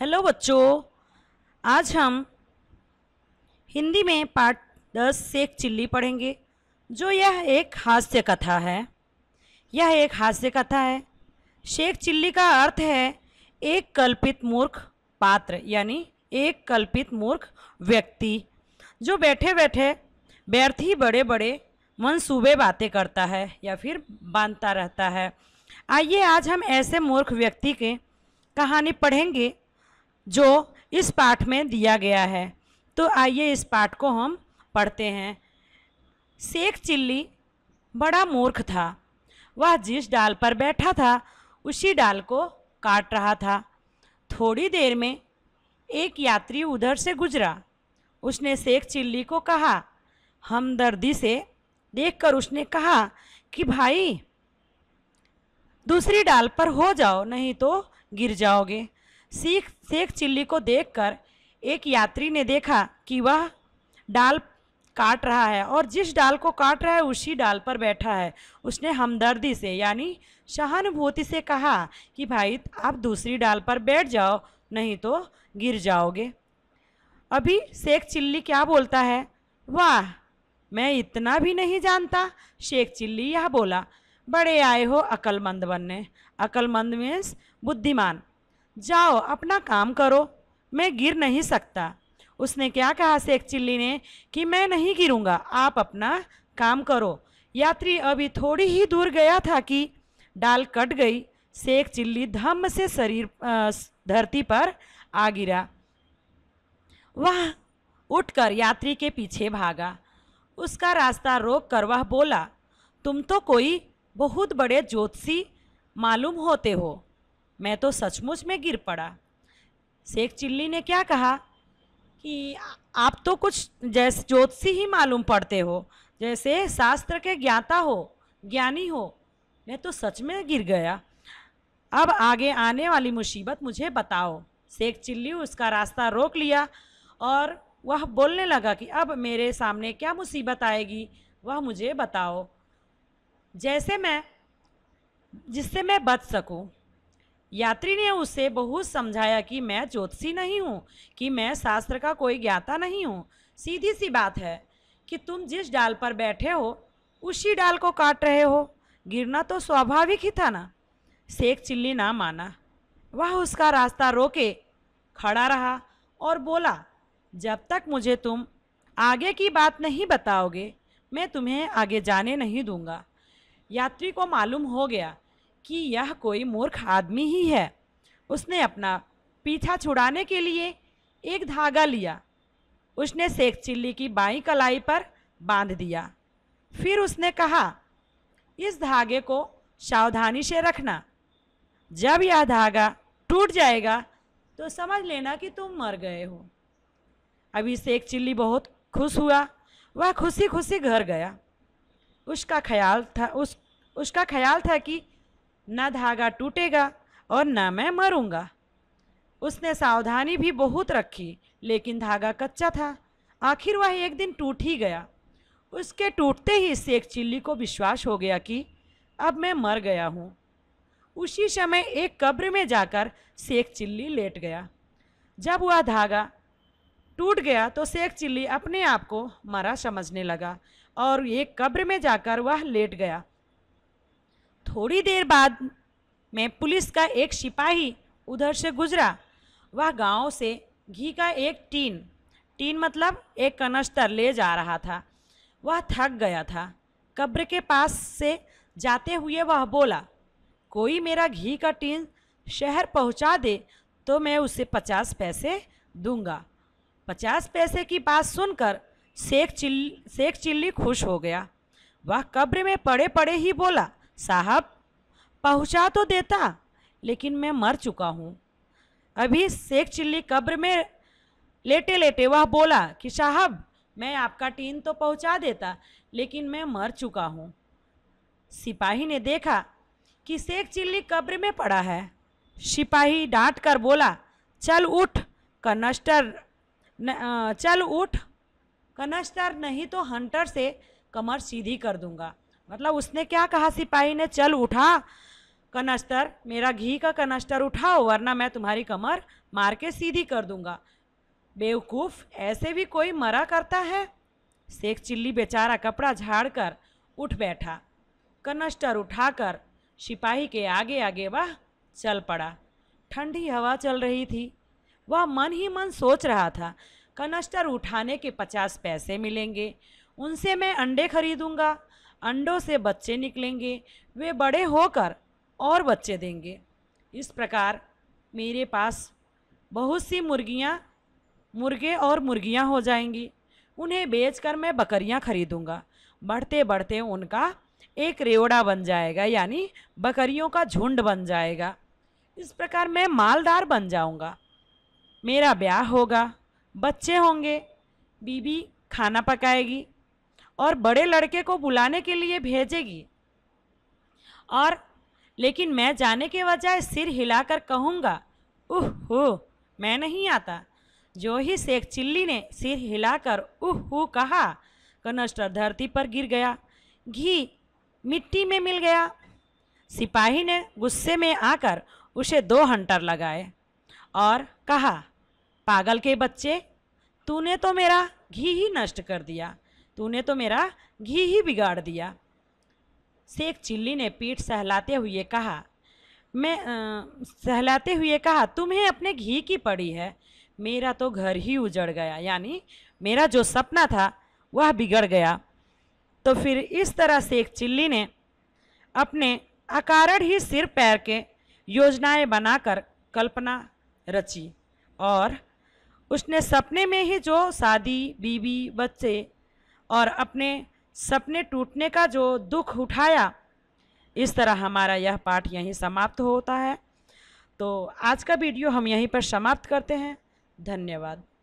hello बच्चों आज हम हिंदी में पार्ट दस एक चिल्ली पढ़ेंगे जो यह एक हास्य कथा है यह एक हास्य कथा है शेख चिल्ली का अर्थ है एक कल्पित मूर्ख पात्र यानी एक कल्पित मूर्ख व्यक्ति जो बैठे बैठे व्यर्थ ही बड़े बड़े मनसूबे बातें करता है या फिर बांधता रहता है आइए आज हम ऐसे मूर्ख व्यक्ति के कहानी पढ़ेंगे जो इस पाठ में दिया गया है तो आइए इस पाठ को हम पढ़ते हैं शेख चिल्ली बड़ा मूर्ख था वह जिस डाल पर बैठा था उसी डाल को काट रहा था थोड़ी देर में एक यात्री उधर से गुजरा उसने शेख चिल्ली को कहा हमदर्दी से देखकर उसने कहा कि भाई दूसरी डाल पर हो जाओ नहीं तो गिर जाओगे सीख शेख चिल्ली को देखकर एक यात्री ने देखा कि वह डाल काट रहा है और जिस डाल को काट रहा है उसी डाल पर बैठा है उसने हमदर्दी से यानी सहानुभूति से कहा कि भाई आप दूसरी डाल पर बैठ जाओ नहीं तो गिर जाओगे अभी शेख चिल्ली क्या बोलता है वाह मैं इतना भी नहीं जानता शेख चिल्ली यह बोला बड़े आए हो अकलमंद बनने अकलमंद मीन्स बुद्धिमान जाओ अपना काम करो मैं गिर नहीं सकता उसने क्या कहा शेख चिल्ली ने कि मैं नहीं गिरूंगा आप अपना काम करो यात्री अभी थोड़ी ही दूर गया था कि डाल कट गई शेख चिल्ली धम्म से शरीर धरती पर आ गिरा वह उठकर यात्री के पीछे भागा उसका रास्ता रोक कर वह बोला तुम तो कोई बहुत बड़े ज्योतिषी मालूम होते हो मैं तो सचमुच में गिर पड़ा शेख चिल्ली ने क्या कहा कि आप तो कुछ जैसे ज्योतिषी ही मालूम पड़ते हो जैसे शास्त्र के ज्ञाता हो ज्ञानी हो मैं तो सच में गिर गया अब आगे आने वाली मुसीबत मुझे बताओ शेख चिल्ली उसका रास्ता रोक लिया और वह बोलने लगा कि अब मेरे सामने क्या मुसीबत आएगी वह मुझे बताओ जैसे मैं जिससे मैं बच सकूं यात्री ने उसे बहुत समझाया कि मैं ज्योतिषी नहीं हूँ कि मैं शास्त्र का कोई ज्ञाता नहीं हूँ सीधी सी बात है कि तुम जिस डाल पर बैठे हो उसी डाल को काट रहे हो गिरना तो स्वाभाविक ही था ना शेख चिल्ली ना माना वह उसका रास्ता रोके खड़ा रहा और बोला जब तक मुझे तुम आगे की बात नहीं बताओगे मैं तुम्हें आगे जाने नहीं दूंगा यात्री को मालूम हो गया कि यह कोई मूर्ख आदमी ही है उसने अपना पीछा छुड़ाने के लिए एक धागा लिया उसने शेख चिल्ली की बाई कलाई पर बांध दिया फिर उसने कहा इस धागे को सावधानी से रखना जब यह धागा टूट जाएगा तो समझ लेना कि तुम मर गए हो अभी शेख चिल्ली बहुत खुश हुआ वह खुशी खुशी घर गया उसका ख्याल था उस उसका ख्याल था कि ना धागा टूटेगा और न मैं मरूंगा उसने सावधानी भी बहुत रखी लेकिन धागा कच्चा था आखिर वह एक दिन टूट ही गया उसके टूटते ही शेख चिल्ली को विश्वास हो गया कि अब मैं मर गया हूँ उसी समय एक कब्र में जाकर शेख चिल्ली लेट गया जब वह धागा टूट गया तो शेख चिल्ली अपने आप को मरा समझने लगा और एक कब्र में जाकर वह लेट गया थोड़ी देर बाद में पुलिस का एक सिपाही उधर से गुजरा वह गांव से घी का एक टीन टीन मतलब एक कनस्तर ले जा रहा था वह थक गया था कब्र के पास से जाते हुए वह बोला कोई मेरा घी का टीन शहर पहुंचा दे तो मैं उसे पचास पैसे दूंगा पचास पैसे की बात सुनकर शेख चिल्ली शेख चिल्ली खुश हो गया वह कब्र में पड़े पड़े ही बोला साहब पहुंचा तो देता लेकिन मैं मर चुका हूँ अभी शेख चिल्ली कब्र में लेटे लेटे वह बोला कि साहब मैं आपका टीन तो पहुंचा देता लेकिन मैं मर चुका हूँ सिपाही ने देखा कि शेख चिल्ली कब्र में पड़ा है सिपाही डांट कर बोला चल उठ कनस्टर न, चल उठ कनस्टर नहीं तो हंटर से कमर सीधी कर दूंगा मतलब उसने क्या कहा सिपाही ने चल उठा कनस्तर मेरा घी का कनस्तर उठाओ वरना मैं तुम्हारी कमर मार के सीधी कर दूंगा बेवकूफ़ ऐसे भी कोई मरा करता है शेख चिल्ली बेचारा कपड़ा झाड़ कर उठ बैठा कनस्टर उठाकर सिपाही के आगे आगे वह चल पड़ा ठंडी हवा चल रही थी वह मन ही मन सोच रहा था कनस्टर उठाने के पचास पैसे मिलेंगे उनसे मैं अंडे खरीदूंगा अंडों से बच्चे निकलेंगे वे बड़े होकर और बच्चे देंगे इस प्रकार मेरे पास बहुत सी मुर्गियाँ मुर्गे और मुर्गियाँ हो जाएंगी उन्हें बेचकर मैं बकरियाँ खरीदूँगा बढ़ते बढ़ते उनका एक रेवड़ा बन जाएगा यानी बकरियों का झुंड बन जाएगा इस प्रकार मैं मालदार बन जाऊँगा मेरा ब्याह होगा बच्चे होंगे बीबी खाना पकाएगी और बड़े लड़के को बुलाने के लिए भेजेगी और लेकिन मैं जाने के बजाय सिर हिलाकर कहूँगा उह हो मैं नहीं आता जो ही शेख चिल्ली ने सिर हिलाकर उह हो कहा कनस्टर धरती पर गिर गया घी मिट्टी में मिल गया सिपाही ने गुस्से में आकर उसे दो हंटर लगाए और कहा पागल के बच्चे तूने तो मेरा घी ही नष्ट कर दिया तूने तो मेरा घी ही बिगाड़ दिया शेख चिल्ली ने पीठ सहलाते हुए कहा मैं आ, सहलाते हुए कहा तुम्हें अपने घी की पड़ी है मेरा तो घर ही उजड़ गया यानी मेरा जो सपना था वह बिगड़ गया तो फिर इस तरह शेख चिल्ली ने अपने अकारण ही सिर पैर के योजनाएं बनाकर कल्पना रची और उसने सपने में ही जो शादी बीवी बच्चे और अपने सपने टूटने का जो दुख उठाया इस तरह हमारा यह पाठ यहीं समाप्त होता है तो आज का वीडियो हम यहीं पर समाप्त करते हैं धन्यवाद